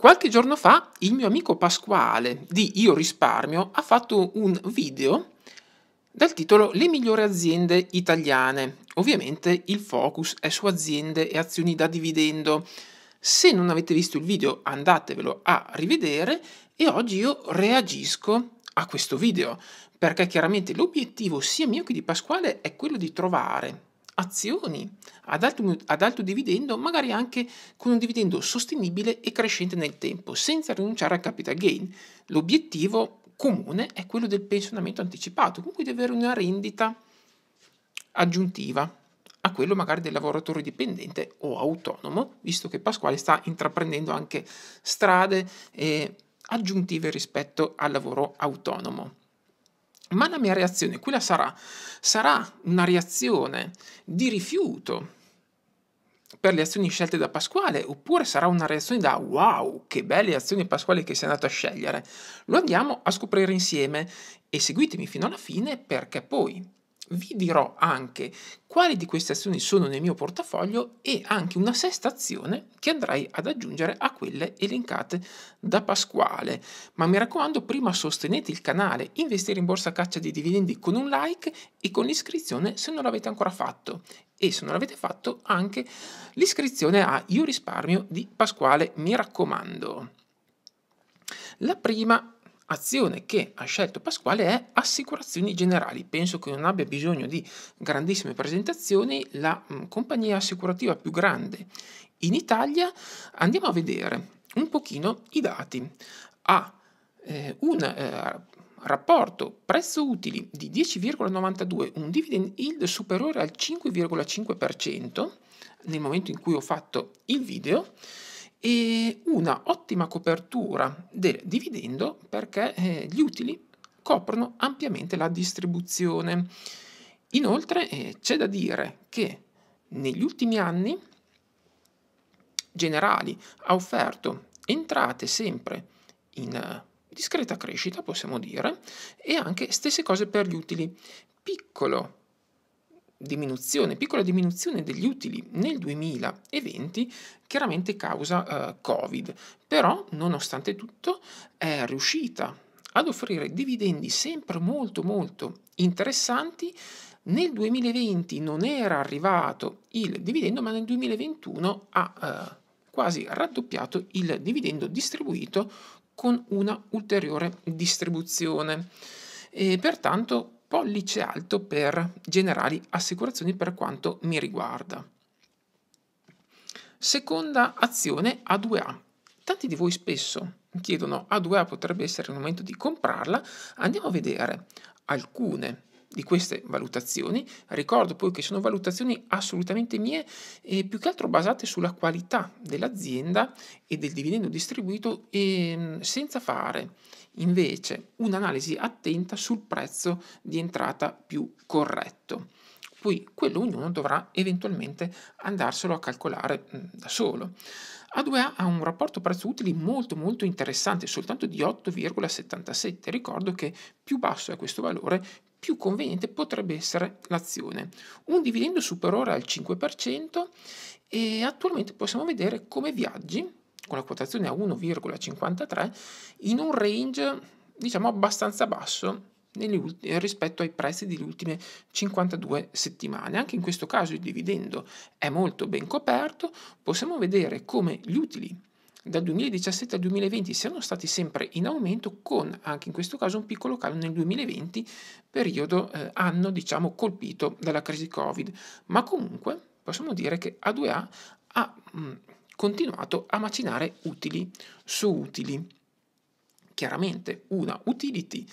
Qualche giorno fa il mio amico Pasquale di Io Risparmio ha fatto un video dal titolo Le migliori aziende italiane. Ovviamente il focus è su aziende e azioni da dividendo. Se non avete visto il video andatevelo a rivedere e oggi io reagisco a questo video perché chiaramente l'obiettivo sia mio che di Pasquale è quello di trovare azioni ad alto, ad alto, dividendo, magari anche con un dividendo sostenibile e crescente nel tempo, senza rinunciare al capital gain. L'obiettivo comune è quello del pensionamento anticipato, con cui di avere una rendita aggiuntiva a quello magari del lavoratore dipendente o autonomo, visto che Pasquale sta intraprendendo anche strade eh, aggiuntive rispetto al lavoro autonomo. Ma la mia reazione, quella sarà, sarà una reazione di rifiuto per le azioni scelte da Pasquale, oppure sarà una reazione da wow, che belle azioni Pasquale che sei andato a scegliere. Lo andiamo a scoprire insieme e seguitemi fino alla fine perché poi vi dirò anche quali di queste azioni sono nel mio portafoglio e anche una sesta azione che andrai ad aggiungere a quelle elencate da Pasquale. Ma mi raccomando, prima sostenete il canale Investire in Borsa Caccia dei Dividendi con un like e con l'iscrizione se non l'avete ancora fatto e se non l'avete fatto anche l'iscrizione a Io risparmio di Pasquale, mi raccomando. La prima azione che ha scelto Pasquale è assicurazioni generali. Penso che non abbia bisogno di grandissime presentazioni, la mm, compagnia assicurativa più grande in Italia. Andiamo a vedere un pochino i dati. Ha eh, un eh, rapporto prezzo-utili di 10,92, un dividend yield superiore al 5,5% nel momento in cui ho fatto il video e una ottima copertura del dividendo perché eh, gli utili coprono ampiamente la distribuzione. Inoltre eh, c'è da dire che negli ultimi anni Generali ha offerto entrate sempre in eh, discreta crescita, possiamo dire, e anche stesse cose per gli utili. Piccolo diminuzione, piccola diminuzione degli utili nel 2020 chiaramente causa eh, Covid, però nonostante tutto è riuscita ad offrire dividendi sempre molto molto interessanti. Nel 2020 non era arrivato il dividendo, ma nel 2021 ha eh, quasi raddoppiato il dividendo distribuito con una ulteriore distribuzione. E pertanto pollice alto per generali assicurazioni per quanto mi riguarda. Seconda azione A2A. Tanti di voi spesso chiedono A2A potrebbe essere il momento di comprarla. Andiamo a vedere alcune di queste valutazioni. Ricordo poi che sono valutazioni assolutamente mie e più che altro basate sulla qualità dell'azienda e del dividendo distribuito e ehm, senza fare invece un'analisi attenta sul prezzo di entrata più corretto. Poi quello ognuno dovrà eventualmente andarselo a calcolare mm, da solo. A2A ha un rapporto prezzo-utili molto molto interessante, soltanto di 8,77. Ricordo che più basso è questo valore, più conveniente potrebbe essere l'azione. Un dividendo superiore al 5% e attualmente possiamo vedere come viaggi con la quotazione a 1,53 in un range diciamo abbastanza basso rispetto ai prezzi delle ultime 52 settimane. Anche in questo caso il dividendo è molto ben coperto, possiamo vedere come gli utili dal 2017 al 2020 siano stati sempre in aumento con anche in questo caso un piccolo calo nel 2020 periodo eh, anno diciamo colpito dalla crisi covid ma comunque possiamo dire che A2A ha mh, mm, continuato a macinare utili su utili chiaramente una utility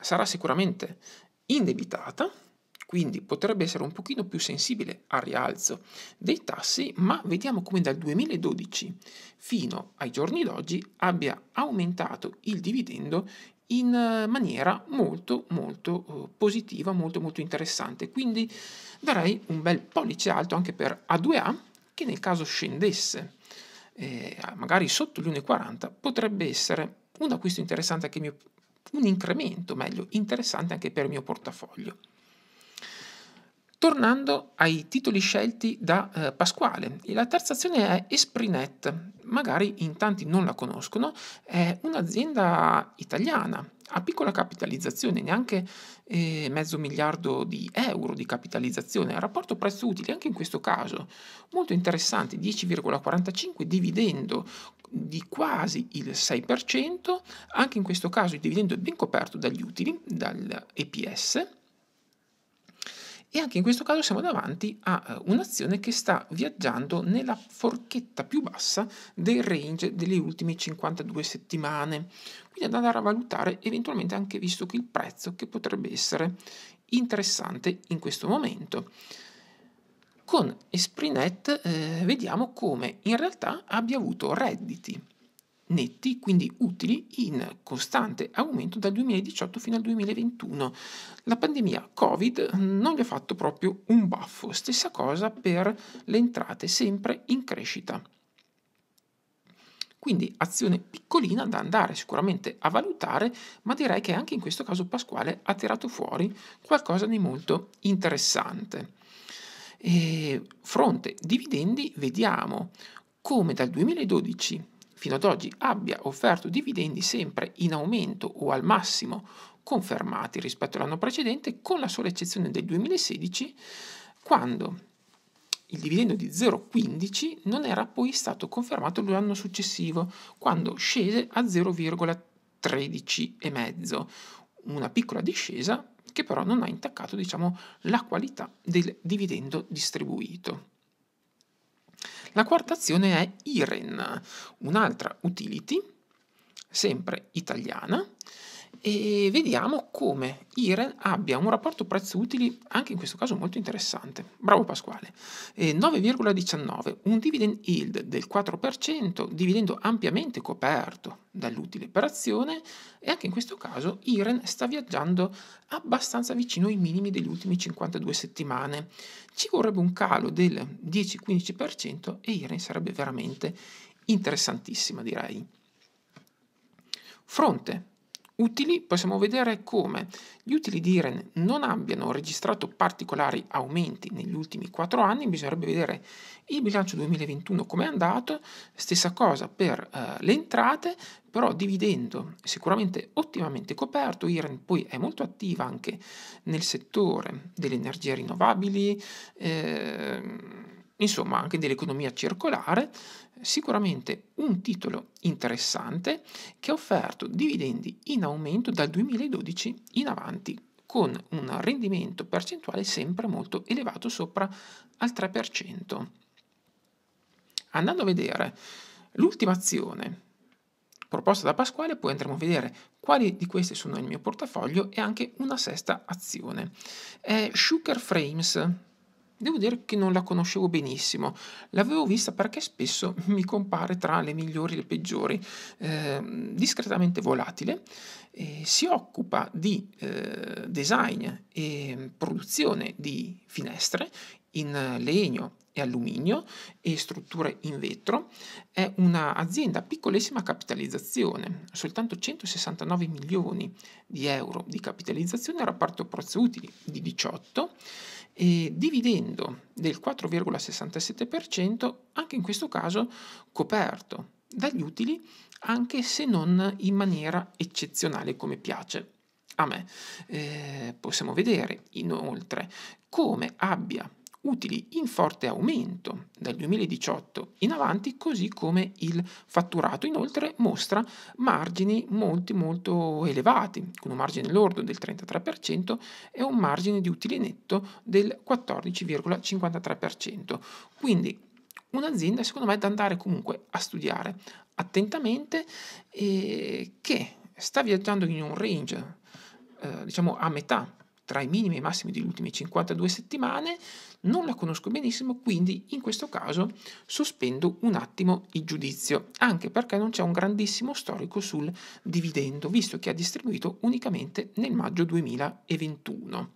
sarà sicuramente indebitata quindi potrebbe essere un pochino più sensibile al rialzo dei tassi, ma vediamo come dal 2012 fino ai giorni d'oggi abbia aumentato il dividendo in eh, maniera molto molto eh, positiva, molto molto interessante. Quindi darei un bel pollice alto anche per A2A che nel caso scendesse eh, magari sotto gli 1,40 potrebbe essere un acquisto interessante anche mio, un incremento meglio interessante anche per il mio portafoglio. Tornando ai titoli scelti da eh, Pasquale, la terza azione è Esprinet, magari in tanti non la conoscono, è un'azienda italiana ha piccola capitalizzazione, neanche eh, mezzo miliardo di euro di capitalizzazione, rapporto prezzo-utili anche in questo caso molto interessante, 10,45 dividendo di quasi il 6%, anche in questo caso il dividendo è ben coperto dagli utili, dall'EPS e anche in questo caso siamo davanti a eh, un'azione che sta viaggiando nella forchetta più bassa del range delle ultime 52 settimane. Quindi andare a valutare eventualmente anche visto che il prezzo che potrebbe essere interessante in questo momento. Con Esprinet eh, vediamo come in realtà abbia avuto redditi netti, quindi utili, in costante aumento dal 2018 fino al 2021. La pandemia Covid non gli ha fatto proprio un baffo, stessa cosa per le entrate, sempre in crescita. Quindi azione piccolina da andare sicuramente a valutare, ma direi che anche in questo caso Pasquale ha tirato fuori qualcosa di molto interessante. E fronte dividendi, vediamo come dal 2012 fino ad oggi abbia offerto dividendi sempre in aumento o al massimo confermati rispetto all'anno precedente, con la sola eccezione del 2016, quando il dividendo di 0,15 non era poi stato confermato l'anno successivo, quando scese a 0,13,5, una piccola discesa che però non ha intaccato diciamo, la qualità del dividendo distribuito. La quarta azione è Iren, un'altra utility, sempre italiana, e vediamo come IREN abbia un rapporto prezzo-utili anche in questo caso molto interessante. Bravo Pasquale. Eh, 9,19, un dividend yield del 4%, dividendo ampiamente coperto dall'utile per azione e anche in questo caso IREN sta viaggiando abbastanza vicino ai minimi degli ultimi 52 settimane. Ci vorrebbe un calo del 10-15% e IREN sarebbe veramente interessantissima direi. Fronte utili possiamo vedere come gli utili di IREN non abbiano registrato particolari aumenti negli ultimi 4 anni, bisognerebbe vedere il bilancio 2021 come è andato, stessa cosa per eh, le entrate, però dividendo sicuramente ottimamente coperto, IREN poi è molto attiva anche nel settore delle energie rinnovabili, eh, insomma anche dell'economia circolare, sicuramente un titolo interessante che ha offerto dividendi in aumento dal 2012 in avanti con un rendimento percentuale sempre molto elevato sopra al 3%. Andando a vedere l'ultima azione proposta da Pasquale, poi andremo a vedere quali di queste sono nel mio portafoglio e anche una sesta azione. È Sugar Frames, Devo dire che non la conoscevo benissimo, l'avevo vista perché spesso mi compare tra le migliori e le peggiori, eh, discretamente volatile, eh, si occupa di eh, design e produzione di finestre in legno e alluminio e strutture in vetro, è un'azienda a piccolissima capitalizzazione, soltanto 169 milioni di euro di capitalizzazione, rapporto prezzo utili di 18 milioni e dividendo del 4,67% anche in questo caso coperto dagli utili anche se non in maniera eccezionale come piace a me. Eh, possiamo vedere inoltre come abbia utili in forte aumento dal 2018 in avanti, così come il fatturato. Inoltre mostra margini molto molto elevati, con un margine lordo del 33% e un margine di utile netto del 14,53%. Quindi un'azienda secondo me da andare comunque a studiare attentamente e eh, che sta viaggiando in un range eh, diciamo a metà tra i minimi e i massimi degli ultimi 52 settimane, non la conosco benissimo, quindi in questo caso sospendo un attimo il giudizio, anche perché non c'è un grandissimo storico sul dividendo, visto che ha distribuito unicamente nel maggio 2021.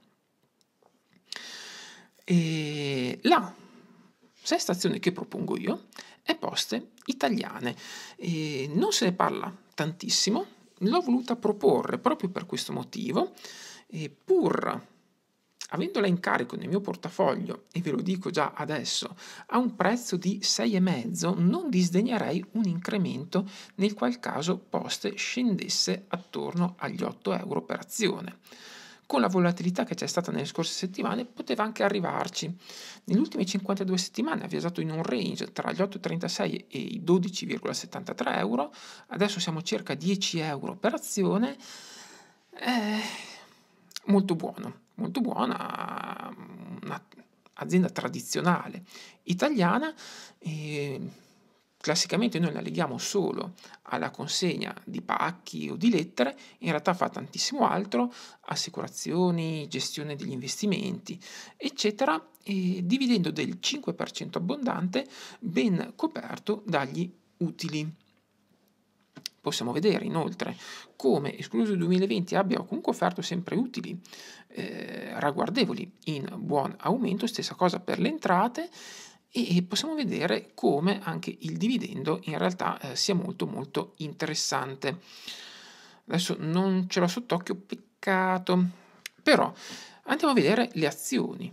E la sesta azione che propongo io è Poste Italiane. E non se ne parla tantissimo, l'ho voluta proporre proprio per questo motivo, e pur avendola in carico nel mio portafoglio, e ve lo dico già adesso, a un prezzo di 6,5 non disdegnerei un incremento nel qual caso Post scendesse attorno agli 8 euro per azione. Con la volatilità che c'è stata nelle scorse settimane poteva anche arrivarci. Nelle ultime 52 settimane ha viaggiato in un range tra gli 8,36 e i 12,73 euro, adesso siamo circa 10 euro per azione. Eh molto buono, molto buona, mm, un'azienda tradizionale italiana. Eh, classicamente noi la leghiamo solo alla consegna di pacchi o di lettere, in realtà fa tantissimo altro, assicurazioni, gestione degli investimenti, eccetera, dividendo del 5% abbondante ben coperto dagli utili. Possiamo vedere inoltre come, escluso il 2020, abbia comunque offerto sempre utili eh, ragguardevoli in buon aumento, stessa cosa per le entrate e possiamo vedere come anche il dividendo in realtà eh, sia molto molto interessante. Adesso non ce l'ho sott'occhio, peccato, però andiamo a vedere le azioni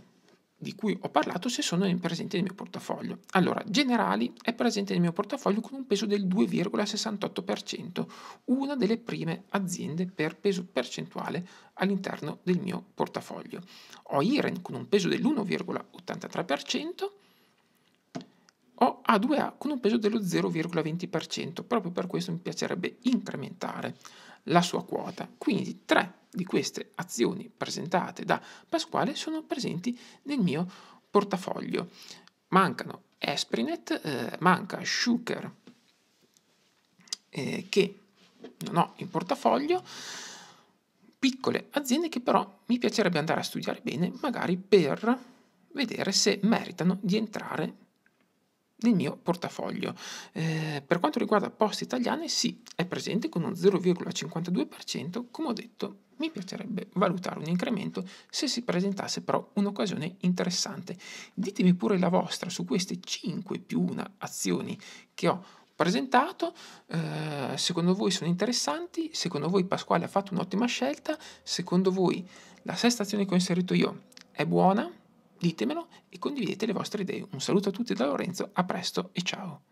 di cui ho parlato se sono presenti nel mio portafoglio. Allora, Generali è presente nel mio portafoglio con un peso del 2,68%, una delle prime aziende per peso percentuale all'interno del mio portafoglio. Ho Iren con un peso dell'1,83%, ho A2A con un peso dello 0,20%, proprio per questo mi piacerebbe incrementare la sua quota. Quindi tre di queste azioni presentate da Pasquale sono presenti nel mio portafoglio. Mancano Esprinet, eh, manca Schuker eh, che non ho in portafoglio, piccole aziende che però mi piacerebbe andare a studiare bene, magari per vedere se meritano di entrare nel mio portafoglio. Eh, per quanto riguarda Poste Italiane, sì, è presente con un 0,52%, come ho detto, mi piacerebbe valutare un incremento se si presentasse però un'occasione interessante. Ditemi pure la vostra su queste 5 più 1 azioni che ho presentato, eh, secondo voi sono interessanti, secondo voi Pasquale ha fatto un'ottima scelta, secondo voi la sesta azione che ho inserito io è buona, ditemelo e condividete le vostre idee. Un saluto a tutti da Lorenzo, a presto e ciao!